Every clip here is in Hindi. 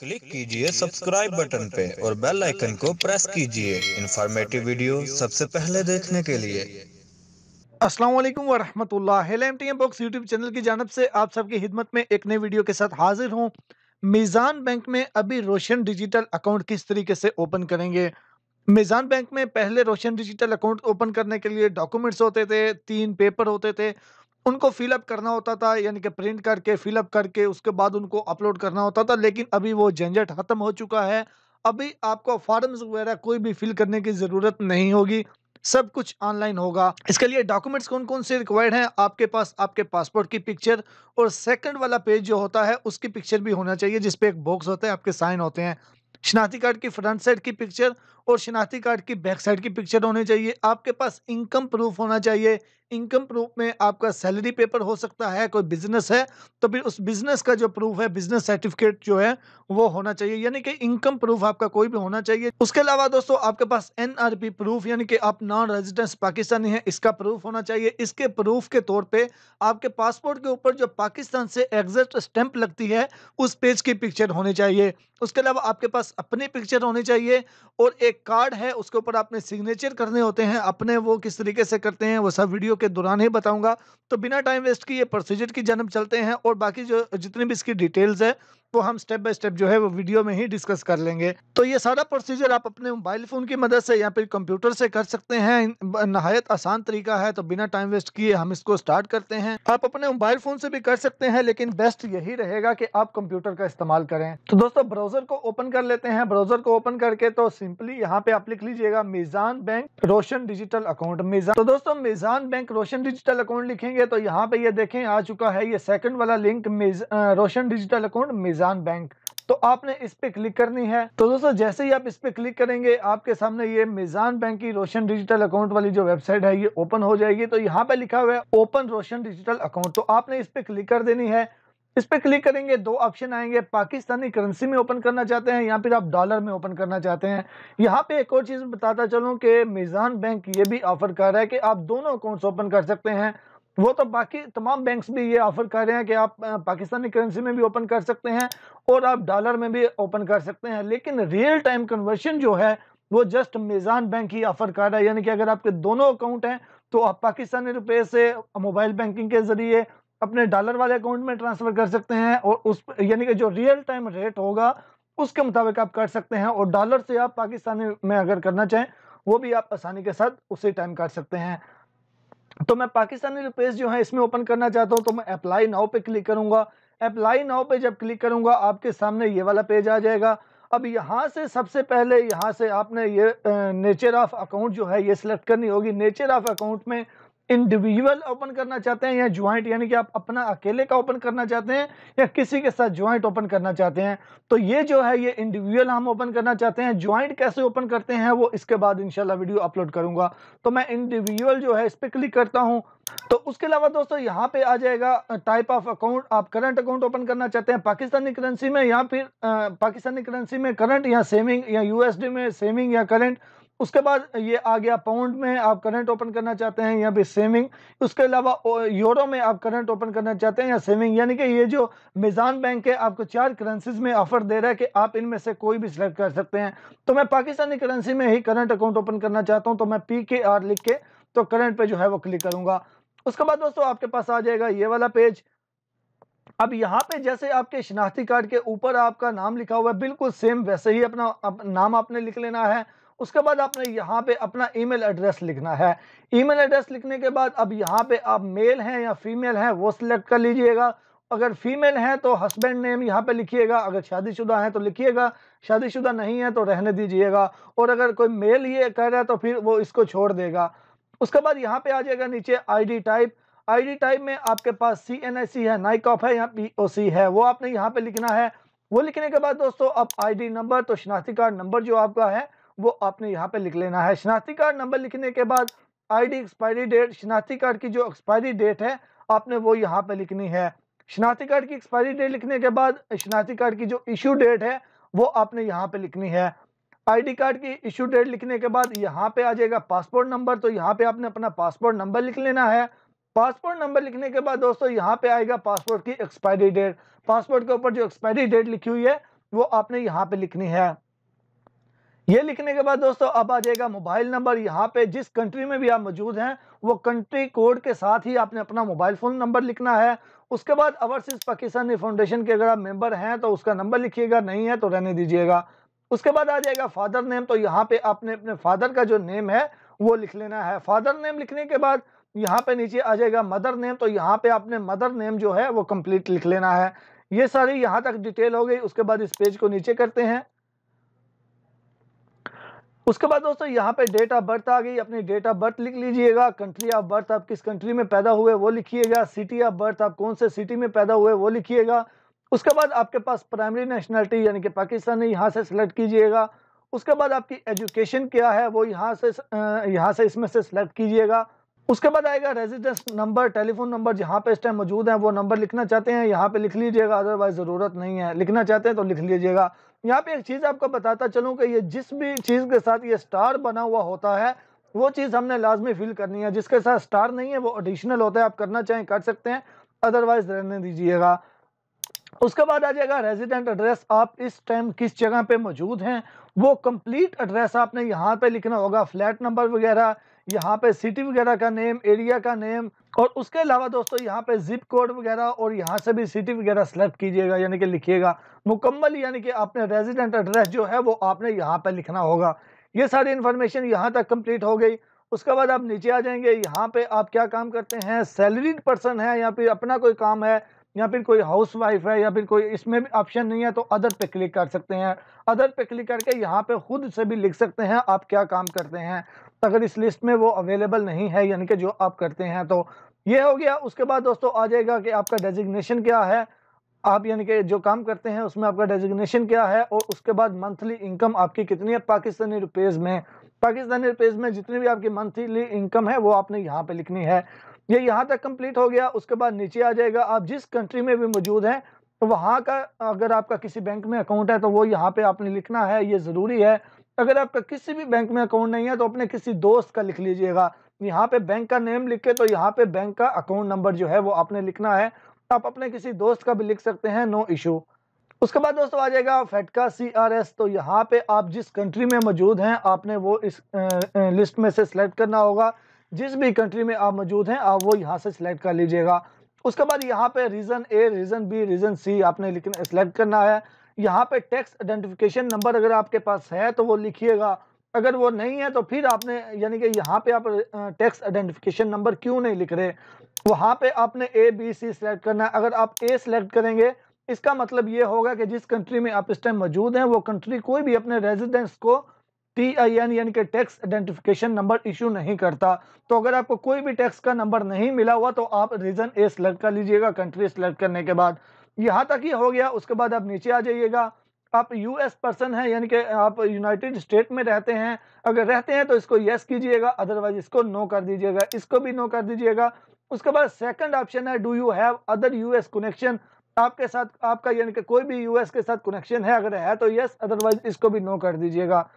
क्लिक कीजिए सब्सक्राइब बटन पे और बेल आइकन को प्रेस कीजिए इंफॉर्मेटिव वीडियो सबसे पहले देखने के लिए अस्सलाम वालेकुम वरहमतुल्लाह बॉक्स यूट्यूब चैनल की जानब से आप सबकी खिदमत में एक नए वीडियो के साथ हाजिर हूँ मिजान बैंक में अभी रोशन डिजिटल अकाउंट किस तरीके से ओपन करेंगे मिजान बैंक में पहले रोशन डिजिटल अकाउंट ओपन करने के लिए डॉक्यूमेंट्स होते थे तीन पेपर होते थे उनको फिलअप करना होता था यानी कि प्रिंट करके फिलअप करके उसके बाद उनको अपलोड करना होता था लेकिन अभी वो झंझट ख़त्म हो चुका है अभी आपको फॉर्म्स वगैरह कोई भी फिल करने की ज़रूरत नहीं होगी सब कुछ ऑनलाइन होगा इसके लिए डॉक्यूमेंट्स कौन कौन से रिक्वायर्ड हैं आपके पास आपके पासपोर्ट की पिक्चर और सेकंड वाला पेज जो होता है उसकी पिक्चर भी होना चाहिए जिसपे एक बॉक्स होता है आपके साइन होते हैं शनाती कार्ड की फ्रंट साइड की पिक्चर और शिनाख्ती कार्ड की बैक साइड की पिक्चर होनी चाहिए आपके पास इनकम प्रूफ होना चाहिए इनकम प्रूफ में आपका सैलरी पेपर हो सकता है कोई बिजनेस है तो फिर उस बिजनेस का जो प्रूफ है बिजनेस सर्टिफिकेट जो है वो होना चाहिए यानी कि इनकम प्रूफ आपका कोई भी होना चाहिए उसके अलावा दोस्तों आपके पास एनआरपी प्रूफ यानी कि आप नॉन रेजिडेंस पाकिस्तानी है इसका प्रूफ होना चाहिए इसके प्रूफ के तौर पर आपके पासपोर्ट के ऊपर जो पाकिस्तान से एग्जिट स्टैंप लगती है उस पेज की पिक्चर होनी चाहिए उसके अलावा आपके पास अपनी पिक्चर होनी चाहिए और एक एक कार्ड है उसके ऊपर आपने सिग्नेचर करने होते हैं अपने वो किस तरीके से करते हैं वो सब वीडियो के दौरान ही बताऊंगा तो बिना टाइम वेस्ट किए प्रोसीजर की जन्म चलते हैं और बाकी जो जितनी भी इसकी डिटेल्स है वो तो हम स्टेप बाय स्टेप जो है वो वीडियो में ही डिस्कस कर लेंगे तो ये सारा प्रोसीजर आप अपने मोबाइल फ़ोन की मदद से या फिर कंप्यूटर से कर सकते हैं नहायत आसान तरीका है तो बिना टाइम वेस्ट किए हम इसको स्टार्ट करते हैं आप अपने मोबाइल फ़ोन से भी कर सकते हैं लेकिन बेस्ट यही रहेगा कि आप कंप्यूटर का इस्तेमाल करें तो दोस्तों ब्राउजर को ओपन कर लेते हैं ब्राउजर को ओपन करके तो सिंपली यहाँ पे आप लिख लीजिएगा मिजान बैंक रोशन डिजिटल अकाउंट मिजान तो दोस्तों मिजान बैंक रोशन डिजिटल अकाउंट लिखेंगे तो यहाँ पे ये देखें आ चुका है ये सेकंड वाला लिंक रोशन डिजिटल अकाउंट मिजान किसान बैंक तो आपने इस पे क्लिक करनी है तो दोस्तों जैसे ही आप इस पे क्लिक करेंगे आपके सामने ये मिजान बैंक की रोशन डिजिटल अकाउंट वाली जो वेबसाइट है ये ओपन हो जाएगी तो यहाँ पे लिखा हुआ है ओपन रोशन डिजिटल अकाउंट तो आपने इस पे क्लिक कर देनी है इस पे क्लिक करेंगे दो ऑप्शन आएंगे पाकिस्तानी करेंसी में ओपन करना चाहते हैं या फिर आप डॉलर में ओपन करना चाहते हैं यहाँ पे एक और चीज़ बताता चलूँ कि मिजान बैंक ये भी ऑफर कर रहा है कि आप दोनों अकाउंट्स ओपन कर सकते हैं वो तो बाकी तमाम बैंक्स भी ये ऑफर कर रहे हैं कि आप पाकिस्तानी करेंसी में भी ओपन कर सकते हैं और आप डॉलर में भी ओपन कर सकते हैं लेकिन रियल टाइम कन्वर्शन जो है वो जस्ट मेज़ान बैंक ही ऑफर कर रहा है यानी कि अगर आपके दोनों अकाउंट हैं तो आप पाकिस्तानी रुपए से मोबाइल बैंकिंग के ज़रिए अपने डॉलर वाले अकाउंट में ट्रांसफ़र कर सकते हैं और उस यानी कि जो रियल टाइम रेट होगा उसके मुताबिक आप कर सकते हैं और डॉलर से आप पाकिस्तानी में अगर करना चाहें वो भी आप आसानी के साथ उसी टाइम कर सकते हैं तो मैं पाकिस्तानी रुपीज़ जो है इसमें ओपन करना चाहता हूँ तो मैं अप्लाई नाव पे क्लिक करूँगा अप्लाई नाव पे जब क्लिक करूँगा आपके सामने ये वाला पेज आ जाएगा अब यहाँ से सबसे पहले यहाँ से आपने ये नेचर ऑफ़ अकाउंट जो है ये सिलेक्ट करनी होगी नेचर ऑफ़ अकाउंट में इंडिविजुअल ओपन करना चाहते हैं या ज्वाइंट यानी कि आप अपना अकेले का ओपन करना चाहते हैं या किसी के साथ ज्वाइंट ओपन करना चाहते हैं तो ये जो है ये इंडिविजुअल हम ओपन करना चाहते हैं ज्वाइंट कैसे ओपन करते हैं वो इसके बाद इंशाल्लाह वीडियो अपलोड करूंगा तो मैं इंडिविजुअल जो है इस पर क्लिक करता हूँ तो उसके अलावा दोस्तों यहाँ पे आ जाएगा टाइप ऑफ अकाउंट आप करंट अकाउंट ओपन करना चाहते हैं पाकिस्तानी करेंसी में या फिर पाकिस्तानी करेंसी में करंट या सेविंग या यूएसडी में सेविंग या करंट उसके बाद ये आ गया पाउंड में आप करंट ओपन करना चाहते हैं या फिर सेविंग उसके अलावा यूरो में आप करंट ओपन करना चाहते हैं या सेविंग यानी कि ये जो मिज़ान बैंक है आपको चार करेंसीज में ऑफर दे रहा है कि आप इनमें से कोई भी सिलेक्ट कर सकते हैं तो मैं पाकिस्तानी करेंसी में ही करंट अकाउंट ओपन करना चाहता हूँ तो मैं पी के आर लिख के तो करंट पे जो है वो क्लिक करूँगा उसके बाद दोस्तों आपके पास आ जाएगा ये वाला पेज अब यहाँ पे जैसे आपके शिनाख्ती कार्ड के ऊपर आपका नाम लिखा हुआ है बिल्कुल सेम वैसे ही अपना अप, नाम आपने लिख लेना है उसके बाद आपने यहाँ पे अपना ईमेल एड्रेस लिखना है ईमेल एड्रेस लिखने के बाद अब यहाँ पे आप मेल हैं या फीमेल हैं वो सिलेक्ट कर लीजिएगा अगर फीमेल हैं तो हस्बैंड नेम यहाँ पे लिखिएगा अगर शादीशुदा हैं तो लिखिएगा शादीशुदा नहीं है तो रहने दीजिएगा और अगर कोई मेल ये कर रहा है तो फिर वो इसको छोड़ देगा उसके बाद यहाँ पे आ जाएगा नीचे आईडी टाइप आईडी टाइप में आपके पास सी एन आई सी है नाइकॉफ है या पी ओ सी है वो आपने यहाँ पे लिखना है वो लिखने के बाद दोस्तों अब आईडी नंबर तो शिनाख्ती कार्ड नंबर जो आपका है वो आपने यहाँ पे लिख लेना है शनाख्ती कार्ड नंबर लिखने के बाद आईडी एक्सपायरी डेट शनाख्ती कार्ड की जो एक्सपायरी डेट है आपने वो यहाँ पे लिखनी है शनाख्ती कार्ड की एक्सपायरी डेट लिखने के बाद शनाख्ती कार्ड की जो इशू डेट है वो आपने यहाँ पे लिखनी है आईडी कार्ड की इशू डेट लिखने के बाद यहाँ पे आ जाएगा पासपोर्ट नंबर तो यहाँ पे आपने अपना पासपोर्ट नंबर लिख लेना है पासपोर्ट नंबर लिखने के बाद दोस्तों यहाँ पे आएगा पासपोर्ट की एक्सपायरी डेट पासपोर्ट के ऊपर जो एक्सपायरी डेट लिखी हुई है वो आपने यहाँ पे लिखनी है ये लिखने के बाद दोस्तों अब आ जाएगा मोबाइल नंबर यहाँ पे जिस कंट्री में भी आप मौजूद हैं वो कंट्री कोड के साथ ही आपने अपना मोबाइल फ़ोन नंबर लिखना है उसके बाद अवरसीज पाकिस्तानी फाउंडेशन के अगर आप मेम्बर हैं तो उसका नंबर लिखिएगा नहीं है तो रहने दीजिएगा उसके बाद आ जाएगा फादर नेम तो यहाँ पे आपने अपने फादर का जो नेम है वो लिख लेना है फादर नेम लिखने के बाद यहाँ पे नीचे आ जाएगा मदर नेम तो यहाँ पे आपने मदर नेम जो है वो कंप्लीट लिख लेना है ये सारी यहाँ तक डिटेल हो गई उसके बाद इस पेज को नीचे करते हैं उसके बाद दोस्तों यहाँ पे डेट ऑफ बर्थ आ गई अपनी डेट ऑफ बर्थ लिख लीजिएगा कंट्री ऑफ बर्थ आप किस कंट्री में पैदा हुए वो लिखिएगा सिटी ऑफ बर्थ आप कौन से सिटी में पैदा हुए वो लिखिएगा उसके बाद आपके पास प्राइमरी नेशनलिटी यानी कि पाकिस्तानी यहाँ से सिलेक्ट कीजिएगा उसके बाद आपकी एजुकेशन क्या है वो यहाँ से यहाँ से इसमें से सिलेक्ट कीजिएगा उसके बाद आएगा रेजिडेंस नंबर टेलीफोन नंबर जहाँ पे इस टाइम मौजूद है वो नंबर लिखना चाहते हैं यहाँ पे लिख लीजिएगा अदरवाइज ज़रूरत नहीं है लिखना चाहते हैं तो लिख लीजिएगा यहाँ पे एक चीज़ आपको बताता चलूँ कि ये जिस भी चीज़ के साथ ये स्टार बना हुआ होता है वो चीज़ हमने लाजमी फील करनी है जिसके साथ स्टार नहीं है वो एडिशनल होता है आप करना चाहें कर सकते हैं अदरवाइज रहने दीजिएगा उसके बाद आ जाएगा रेजिडेंट एड्रेस आप इस टाइम किस जगह पे मौजूद हैं वो कंप्लीट एड्रेस आपने यहाँ पे लिखना होगा फ्लैट नंबर वगैरह यहाँ पे सिटी वगैरह का नेम एरिया का नेम और उसके अलावा दोस्तों यहाँ पे जिप कोड वगैरह और यहाँ से भी सिटी वगैरह सेलेक्ट कीजिएगा यानी कि लिखिएगा मुकम्मल यानी कि आपने रेजिडेंट एड्रेस जो है वो आपने यहाँ पे लिखना होगा ये सारी इन्फॉर्मेशन यहाँ तक कंप्लीट हो गई उसके बाद आप नीचे आ जाएंगे यहाँ पे आप क्या काम करते हैं सैलरीड पर्सन है या फिर अपना कोई काम है या फिर कोई हाउस वाइफ है या फिर कोई इसमें भी ऑप्शन नहीं है तो अदर पे क्लिक कर सकते हैं अदर पे क्लिक करके यहाँ पे खुद से भी लिख सकते हैं आप क्या काम करते हैं अगर इस लिस्ट में वो अवेलेबल नहीं है यानी कि जो आप करते हैं तो ये हो गया उसके बाद दोस्तों आ जाएगा कि आपका डेजिग्नेशन क्या है आप यानी कि जो काम करते हैं उसमें आपका डेजिग्नेशन क्या है और उसके बाद मंथली इनकम आपकी कितनी है पाकिस्तानी रुपीज़ में पाकिस्तानी रुपीज़ में जितनी भी आपकी मंथली इनकम है वो आपने यहाँ पे लिखनी है ये यहाँ तक कंप्लीट हो गया उसके बाद नीचे आ जाएगा आप जिस कंट्री में भी मौजूद हैं तो वहाँ का अगर आपका किसी बैंक में अकाउंट है तो वो यहाँ पे आपने लिखना है ये ज़रूरी है अगर आपका किसी भी बैंक में अकाउंट नहीं है तो अपने किसी दोस्त का लिख लीजिएगा यहाँ पे बैंक का नेम लिख के तो यहाँ पे बैंक का अकाउंट नंबर जो है वो आपने लिखना है आप अपने किसी दोस्त का भी लिख सकते हैं नो इशू उसके बाद दोस्तों आ जाएगा फेटका सी आर एस तो यहाँ पे आप जिस कंट्री में मौजूद हैं आपने वो इस लिस्ट में से सिलेक्ट करना होगा जिस भी कंट्री में आप मौजूद हैं आप वो यहाँ से सिलेक्ट कर लीजिएगा उसके बाद यहाँ पे reason A reason B reason C आपने लिखना सिलेक्ट करना है यहाँ पे टैक्स आइडेंटिफिकेशन नंबर अगर आपके पास है तो वो लिखिएगा अगर वो नहीं है तो फिर आपने यानी कि यहाँ पे आप टैक्स आइडेंटिफिकेशन नंबर क्यों नहीं लिख रहे वहाँ पे आपने ए बी सी सिलेक्ट करना है अगर आप ए सिलेक्ट करेंगे इसका मतलब ये होगा कि जिस कंट्री में आप इस टाइम मौजूद हैं वो कंट्री कोई भी अपने रेजिडेंस को टी आई एन यानी कि टैक्स आइडेंटिफिकेशन नंबर इशू नहीं करता तो अगर आपको कोई भी टैक्स का नंबर नहीं मिला हुआ तो आप रीजन ए सिलेक्ट कर लीजिएगा कंट्री सिलेक्ट करने के बाद यहाँ तक ही हो गया उसके बाद आप नीचे आ जाइएगा आप यूएस पर्सन हैं यानी कि आप यूनाइटेड स्टेट में रहते हैं अगर रहते हैं तो इसको यस कीजिएगा अदरवाइज इसको नो कर दीजिएगा इसको भी नो कर दीजिएगा उसके बाद सेकंड ऑप्शन है do you have other US connection आपके साथ आपका यानी कि कोई भी यूएस के साथ कनेक्शन है अगर है तो यस अदरवाइज इसको भी नो कर दीजिएगा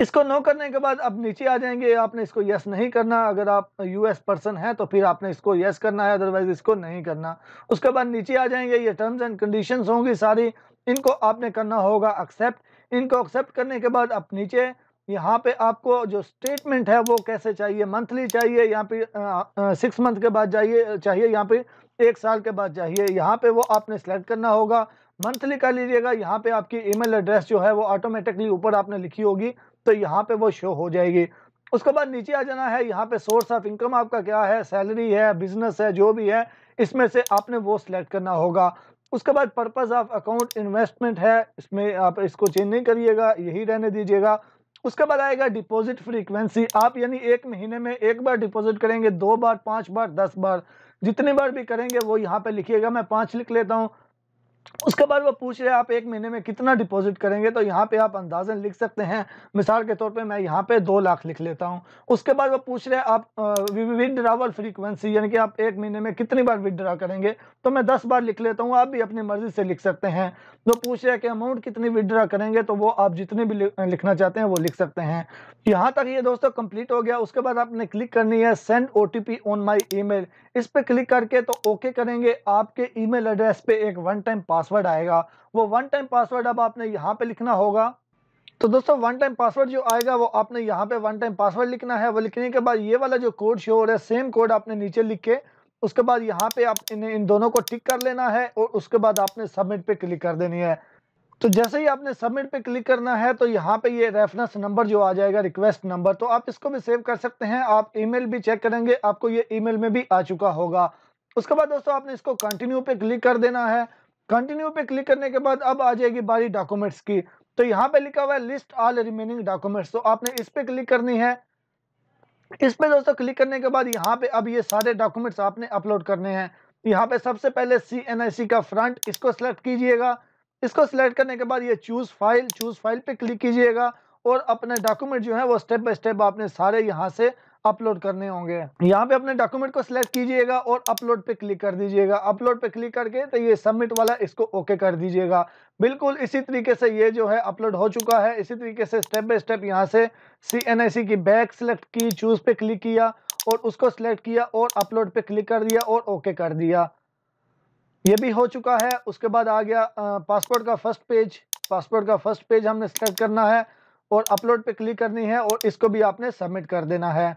इसको नो करने के बाद अब नीचे आ जाएंगे आपने इसको यस नहीं करना अगर आप यूएस पर्सन हैं तो फिर आपने इसको यस करना है अदरवाइज इसको नहीं करना उसके बाद नीचे आ जाएंगे ये टर्म्स एंड कंडीशन होंगी सारी इनको आपने करना होगा एक्सेप्ट इनको एक्सेप्ट करने के बाद आप नीचे यहाँ पे आपको जो स्टेटमेंट है वो कैसे चाहिए मंथली चाहिए यहाँ पे सिक्स मंथ के बाद चाहिए चाहिए यहाँ पे एक साल के बाद चाहिए यहाँ पे वो आपने सेलेक्ट करना होगा मंथली कर लीजिएगा यहाँ पे आपकी ईमेल एड्रेस जो है वो ऑटोमेटिकली ऊपर आपने लिखी होगी तो यहाँ पे वो शो हो जाएगी उसके बाद नीचे आ जाना है यहाँ पे सोर्स ऑफ इनकम आपका क्या है सैलरी है बिजनेस है जो भी है इसमें से आपने वो सिलेक्ट करना होगा उसके बाद पर्पज़ ऑफ अकाउंट इन्वेस्टमेंट है इसमें आप इसको चेंज नहीं करिएगा यही रहने दीजिएगा उसके बाद आएगा डिपॉजिट फ्रीक्वेंसी आप यानी एक महीने में एक बार डिपॉजिट करेंगे दो बार पांच बार दस बार जितनी बार भी करेंगे वो यहाँ पे लिखिएगा मैं पांच लिख लेता हूँ उसके बाद वो पूछ रहे हैं आप एक महीने में कितना डिपॉजिट करेंगे तो यहाँ पे आप अंदाजन लिख सकते हैं मिसाल के तौर पे मैं यहाँ पे दो लाख लिख लेता हूँ उसके बाद वो पूछ रहे हैं आप विदड्रावल फ्रीक्वेंसी यानी कि आप एक महीने में कितनी बार विदड्रा करेंगे तो मैं दस बार लिख लेता हूँ आप भी अपनी मर्जी से लिख सकते हैं वो पूछ रहे हैं कि अमाउंट कितनी विदड्रा करेंगे तो वो आप जितने भी लिखना चाहते हैं वो लिख सकते हैं यहाँ तक ये दोस्तों कंप्लीट हो गया उसके बाद आपने क्लिक करनी है सेंड ओ ऑन माई ई इस पर क्लिक करके तो ओके करेंगे आपके ई एड्रेस पर एक वन टाइम पास पासवर्ड आएगा वो वन टाइम पासवर्ड अब आपने यहाँ पे लिखना होगा तो दोस्तों वन टाइम पासवर्ड जो आएगा वो आपने यहाँ पे वन टाइम पासवर्ड लिखना है वो लिखने के बाद ये वाला जो कोड शो हो रहा है सेम कोड आपने नीचे लिख के उसके बाद यहाँ पे आप इन इन दोनों को टिक कर लेना है और उसके बाद आपने सबमिट पे क्लिक कर देनी है तो जैसे ही आपने सबमिट पे क्लिक करना है तो यहाँ पे ये रेफरेंस नंबर जो आ जाएगा रिक्वेस्ट नंबर तो आप इसको भी सेव कर सकते हैं आप ईमेल भी चेक करेंगे आपको ये ईमेल में भी आ चुका होगा उसके बाद दोस्तों आपने इसको कंटिन्यू पे क्लिक कर देना है कंटिन्यू पे क्लिक करने के बाद अब आ जाएगी बारी डॉक्यूमेंट्स की तो यहाँ पे लिखा हुआ है लिस्ट ऑल रिमेनिंग डॉक्यूमेंट्स तो आपने इस पे क्लिक करनी है इस पे दोस्तों क्लिक करने के बाद यहाँ पे अब ये सारे डॉक्यूमेंट्स आपने अपलोड करने हैं यहाँ पे सबसे पहले सी का फ्रंट इसको सिलेक्ट कीजिएगा इसको सिलेक्ट करने के बाद ये चूज़ फाइल चूज़ फाइल पे क्लिक कीजिएगा और अपने डॉक्यूमेंट जो है वो स्टेप बाय स्टेप आपने सारे यहाँ से अपलोड करने होंगे यहाँ पे अपने डॉक्यूमेंट को सिलेक्ट कीजिएगा और अपलोड पे क्लिक कर दीजिएगा अपलोड पे क्लिक करके तो ये सबमिट वाला इसको ओके कर दीजिएगा बिल्कुल इसी तरीके से ये जो है अपलोड हो चुका है इसी तरीके से स्टेप बाय स्टेप यहाँ से सी की बैग सिलेक्ट की चूज पे क्लिक किया और उसको सिलेक्ट किया और अपलोड पे क्लिक कर दिया और ओके कर दिया ये भी हो चुका है उसके बाद आ गया पासपोर्ट का फर्स्ट पेज पासपोर्ट का फर्स्ट पेज हमने सेलेक्ट करना है और अपलोड पे क्लिक करनी है और इसको भी आपने सबमिट कर देना है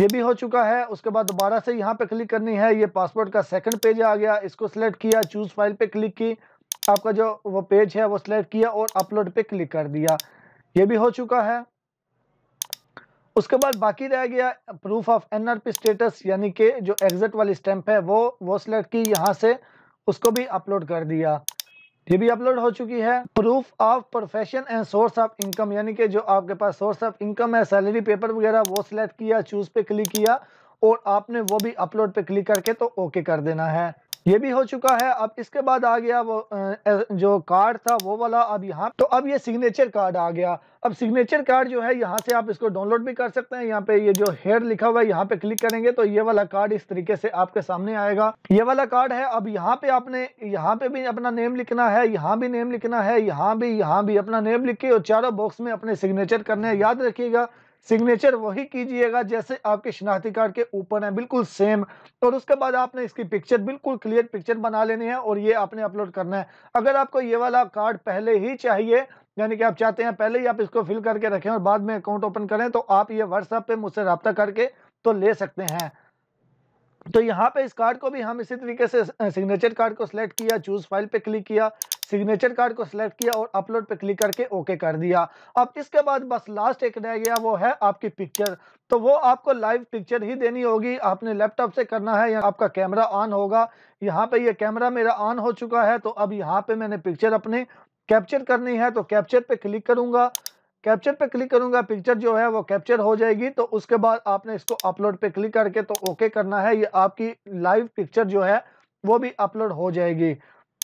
ये भी हो चुका है उसके बाद दोबारा से यहाँ पे क्लिक करनी है ये पासपोर्ट का सेकंड पेज आ गया इसको सिलेक्ट किया चूज फाइल पे क्लिक की आपका जो वो पेज है वो सिलेक्ट किया और अपलोड पे क्लिक कर दिया ये भी हो चुका है उसके बाद बाकी रह गया प्रूफ ऑफ एनआरपी स्टेटस यानी के जो एग्जिट वाली स्टैंप है वो वो सिलेक्ट की यहाँ से उसको भी अपलोड कर दिया ये भी अपलोड हो चुकी है proof of profession and source of income यानी कि जो आपके पास सोर्स ऑफ इनकम है सैलरी पेपर वगैरह वो सिलेक्ट किया चूज पे क्लिक किया और आपने वो भी अपलोड पे क्लिक करके तो ओके कर देना है ये भी हो चुका है अब इसके बाद आ गया वो जो कार्ड था वो वाला अब यहाँ तो अब ये सिग्नेचर कार्ड आ गया अब सिग्नेचर कार्ड जो है यहाँ से आप इसको डाउनलोड भी कर सकते हैं यहाँ पे ये जो हेयर लिखा हुआ है यहाँ पे क्लिक करेंगे तो ये वाला कार्ड इस तरीके से आपके सामने आएगा ये वाला कार्ड है अब यहाँ पे आपने यहाँ पे भी अपना नेम लिखना है यहाँ भी नेम लिखना है यहाँ भी यहाँ भी अपना नेम लिख के और चारों बॉक्स में अपने सिग्नेचर करने याद रखिएगा सिग्नेचर वही कीजिएगा जैसे आपके शिनाख्ती कार्ड के ऊपर है बिल्कुल सेम और उसके बाद आपने इसकी पिक्चर बिल्कुल क्लियर पिक्चर बना लेनी है और ये आपने अपलोड करना है अगर आपको ये वाला कार्ड पहले ही चाहिए यानी कि आप चाहते हैं पहले ही आप इसको फिल करके रखें और बाद में अकाउंट ओपन करें तो आप ये व्हाट्सएप पर मुझसे रबता करके तो ले सकते हैं तो यहाँ पे इस कार्ड को भी हम इसी तरीके से सिग्नेचर कार्ड को सिलेक्ट किया चूज फाइल पे क्लिक किया सिग्नेचर कार्ड को सिलेक्ट किया और अपलोड पे क्लिक करके ओके कर दिया अब इसके बाद बस लास्ट एक रह गया वो है आपकी पिक्चर तो वो आपको लाइव पिक्चर ही देनी होगी आपने लैपटॉप से करना है या आपका कैमरा ऑन होगा यहाँ पे ये यह कैमरा मेरा ऑन हो चुका है तो अब यहाँ पे मैंने पिक्चर अपने कैप्चर करनी है तो कैप्चर पे क्लिक करूंगा कैप्चर पे क्लिक करूंगा पिक्चर जो है वो कैप्चर हो जाएगी तो उसके बाद आपने इसको अपलोड पे क्लिक करके तो ओके करना है ये आपकी लाइव पिक्चर जो है वो भी अपलोड हो जाएगी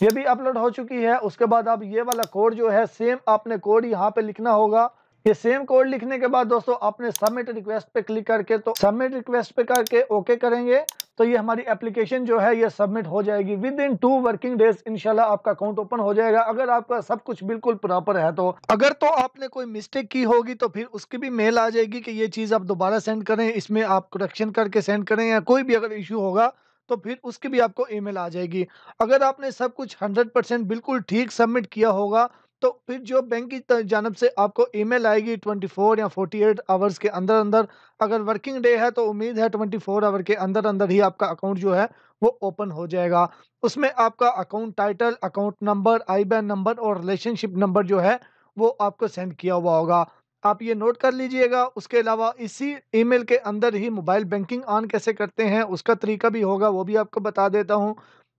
ये भी अपलोड हो चुकी है उसके बाद आप ये वाला कोड जो है सेम आपने कोड यहाँ पे लिखना होगा ये सेम कोड लिखने के बाद दोस्तों आपने सबमिट रिक्वेस्ट पे क्लिक करके तो सबमिट रिक्वेस्ट पे करके ओके करेंगे तो ये हमारी एप्लीकेशन जो है ये सबमिट हो जाएगी within two working days इनशाला आपका अकाउंट ओपन हो जाएगा अगर आपका सब कुछ बिल्कुल प्रॉपर है तो अगर तो आपने कोई मिस्टेक की होगी तो फिर उसकी भी मेल आ जाएगी कि ये चीज़ आप दोबारा सेंड करें इसमें आप करेक्शन करके सेंड करें या कोई भी अगर इश्यू होगा तो फिर उसकी भी आपको ईमेल आ जाएगी अगर आपने सब कुछ 100 परसेंट बिल्कुल ठीक सबमिट किया होगा तो फिर जो बैंक की जानब से आपको ईमेल आएगी 24 या 48 आवर्स के अंदर अंदर अगर वर्किंग डे है तो उम्मीद है 24 आवर के अंदर अंदर ही आपका अकाउंट जो है वो ओपन हो जाएगा उसमें आपका account title account number I number और रिलेशनशिप नंबर जो है वो आपको सेंड किया हुआ होगा आप ये नोट कर लीजिएगा उसके अलावा इसी ईमेल के अंदर ही मोबाइल बैंकिंग ऑन कैसे करते हैं उसका तरीका भी होगा वो भी आपको बता देता हूँ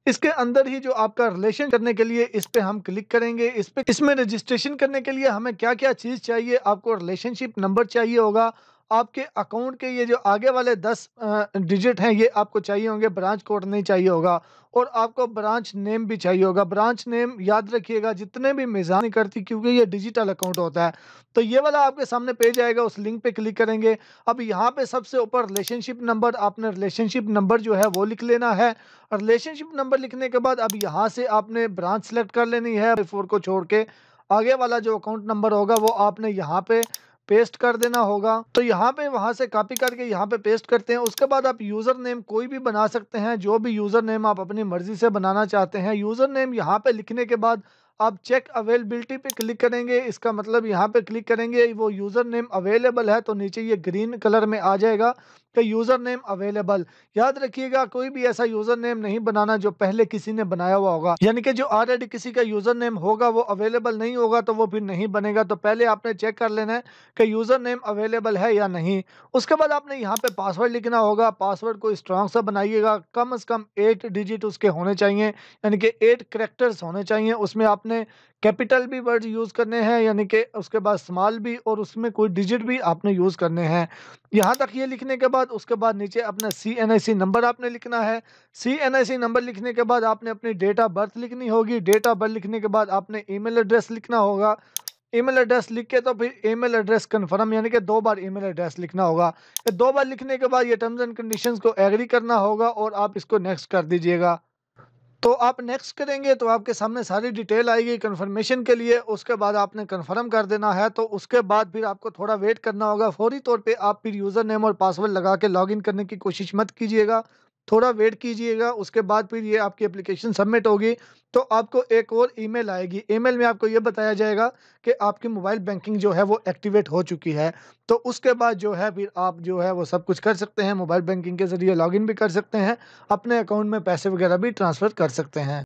इसके अंदर ही जो आपका रिलेशन करने के लिए इस पे हम क्लिक करेंगे इस पे इसमें रजिस्ट्रेशन करने के लिए हमें क्या क्या चीज़ चाहिए आपको रिलेशनशिप नंबर चाहिए होगा आपके अकाउंट के ये जो आगे वाले दस डिजिट हैं ये आपको चाहिए होंगे ब्रांच कोड नहीं चाहिए होगा और आपको ब्रांच नेम भी चाहिए होगा ब्रांच नेम याद रखिएगा जितने भी मिजान करती क्योंकि ये डिजिटल अकाउंट होता है तो ये वाला आपके सामने पेज आएगा उस लिंक पे क्लिक करेंगे अब यहाँ पे सबसे ऊपर रिलेशनशिप नंबर आपने रिलेशनशिप नंबर जो है वो लिख लेना है रिलेशनशिप नंबर लिखने के बाद अब यहाँ से आपने ब्रांच सेलेक्ट कर लेनी है फोर को छोड़ के आगे वाला जो अकाउंट नंबर होगा वो आपने यहाँ पे पेस्ट कर देना होगा तो यहाँ पे वहाँ से कॉपी करके यहाँ पे पेस्ट करते हैं उसके बाद आप यूज़र नेम कोई भी बना सकते हैं जो भी यूज़र नेम आप अपनी मर्ज़ी से बनाना चाहते हैं यूज़र नेम यहाँ पे लिखने के बाद अब चेक अवेलेबिलिटी पे क्लिक करेंगे इसका मतलब यहाँ पे क्लिक करेंगे वो यूज़र नेम अवेलेबल है तो नीचे ये ग्रीन कलर में आ जाएगा कि यूज़र नेम अवेलेबल याद रखिएगा कोई भी ऐसा यूज़र नेम नहीं बनाना जो पहले किसी ने बनाया हुआ होगा यानी कि जो ऑलरेडी किसी का यूज़र नेम होगा वो अवेलेबल नहीं होगा तो वो फिर नहीं बनेगा तो पहले आपने चेक कर लेना है कि यूज़र नेम अवेलेबल है या नहीं उसके बाद आपने यहाँ पे पासवर्ड लिखना होगा पासवर्ड को स्ट्रॉन्ग सा बनाइएगा कम अज़ कम एट डिजिट उसके होने चाहिए यानी कि एट करेक्टर्स होने चाहिए उसमें आपने आपने कैपिटल भी वर्ड यूज़ करने हैं यानी कि उसके बाद स्मॉल भी और उसमें कोई डिजिट भी आपने यूज़ करने हैं यहाँ तक ये लिखने के बाद उसके बाद नीचे अपना सी एन आई सी नंबर आपने लिखना है सी एन आई सी नंबर लिखने के बाद आपने अपनी डेट ऑफ बर्थ लिखनी होगी डेट ऑफ बर्थ लिखने के बाद आपने मेल एड्रेस लिखना होगा ईमेल एड्रेस लिख के तो फिर ईमेल एड्रेस कंफर्म यानी कि दो बार ईमेल एड्रेस लिखना होगा दो बार लिखने के बाद ये टर्म्स एंड कंडीशंस को एग्री करना होगा और आप इसको नेक्स्ट कर दीजिएगा तो आप नेक्स्ट करेंगे तो आपके सामने सारी डिटेल आएगी कंफर्मेशन के लिए उसके बाद आपने कंफर्म कर देना है तो उसके बाद फिर आपको थोड़ा वेट करना होगा फौरी तौर पे आप फिर यूज़र नेम और पासवर्ड लगा के लॉगिन करने की कोशिश मत कीजिएगा थोड़ा वेट कीजिएगा उसके बाद फिर ये आपकी एप्लीकेशन सबमिट होगी तो आपको एक और ईमेल आएगी ईमेल में आपको ये बताया जाएगा कि आपकी मोबाइल बैंकिंग जो है वो एक्टिवेट हो चुकी है तो उसके बाद जो है फिर आप जो है वो सब कुछ कर सकते हैं मोबाइल बैंकिंग के ज़रिए लॉगिन भी कर सकते हैं अपने अकाउंट में पैसे वगैरह भी ट्रांसफ़र कर सकते हैं